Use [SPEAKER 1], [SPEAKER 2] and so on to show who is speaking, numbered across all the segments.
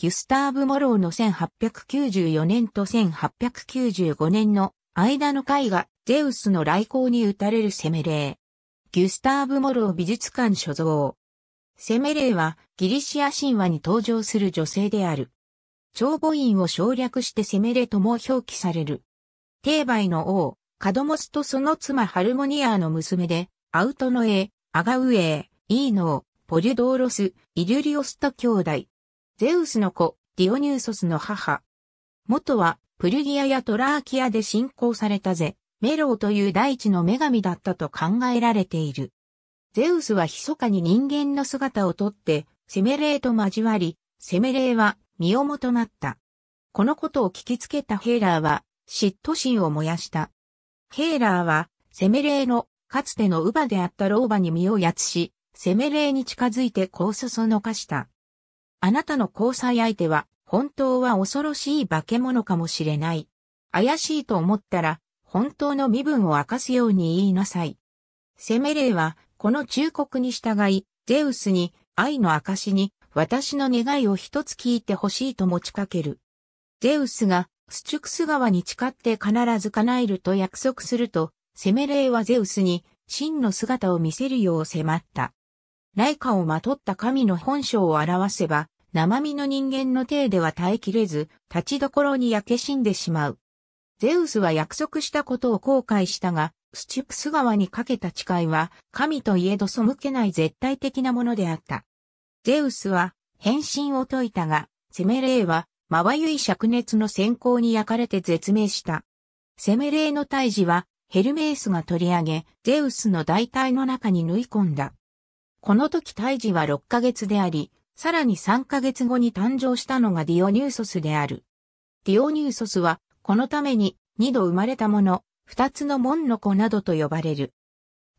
[SPEAKER 1] ギュスターブ・モローの1894年と1895年の間の絵画、ゼウスの来航に打たれるセメレー。ギュスターブ・モロー美術館所蔵。セメレーはギリシア神話に登場する女性である。長母院を省略してセメレーとも表記される。定媒の王、カドモスとその妻ハルモニアの娘で、アウトノエ、アガウエイーノー、ポリュドーロス、イリュリオスと兄弟。ゼウスの子、ディオニューソスの母。元は、プルギアやトラーキアで信仰されたぜ、メロウという大地の女神だったと考えられている。ゼウスは密かに人間の姿をとって、セメレーと交わり、セメレーは、身をもとなった。このことを聞きつけたヘーラーは、嫉妬心を燃やした。ヘーラーは、セメレーの、かつての乳母であった老婆に身をやつし、セメレーに近づいてこうそそのかした。あなたの交際相手は、本当は恐ろしい化け物かもしれない。怪しいと思ったら、本当の身分を明かすように言いなさい。セメレーは、この忠告に従い、ゼウスに、愛の証に、私の願いを一つ聞いてほしいと持ちかける。ゼウスが、スチュクス川に誓って必ず叶えると約束すると、セメレーはゼウスに、真の姿を見せるよう迫った。内科をまとった神の本性を表せば、生身の人間の体では耐えきれず、立ちどころに焼け死んでしまう。ゼウスは約束したことを後悔したが、スチュプス川にかけた誓いは、神といえど背けない絶対的なものであった。ゼウスは、変身を解いたが、セメレーは、まばゆい灼熱の閃光に焼かれて絶命した。セメレーの胎児は、ヘルメースが取り上げ、ゼウスの大体の中に縫い込んだ。この時胎児は6ヶ月であり、さらに3ヶ月後に誕生したのがディオニューソスである。ディオニューソスは、このために2度生まれたもの、2つの門の子などと呼ばれる。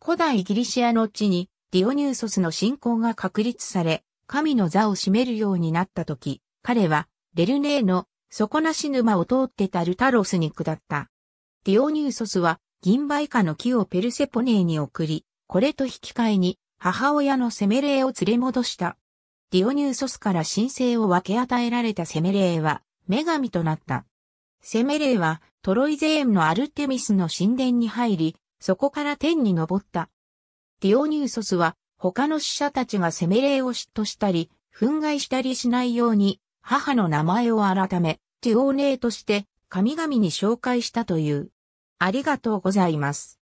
[SPEAKER 1] 古代ギリシアの地にディオニューソスの信仰が確立され、神の座を占めるようになった時、彼はレルネーの底なし沼を通ってタルタロスに下った。ディオニューソスは銀梅花の木をペルセポネーに送り、これと引き換えに母親のセメレーを連れ戻した。ディオニューソスから神聖を分け与えられたセメレーは、女神となった。セメレーは、トロイゼーンのアルテミスの神殿に入り、そこから天に昇った。ディオニューソスは、他の死者たちがセメレーを嫉妬したり、憤慨したりしないように、母の名前を改め、ディオーネーとして、神々に紹介したという。ありがとうございます。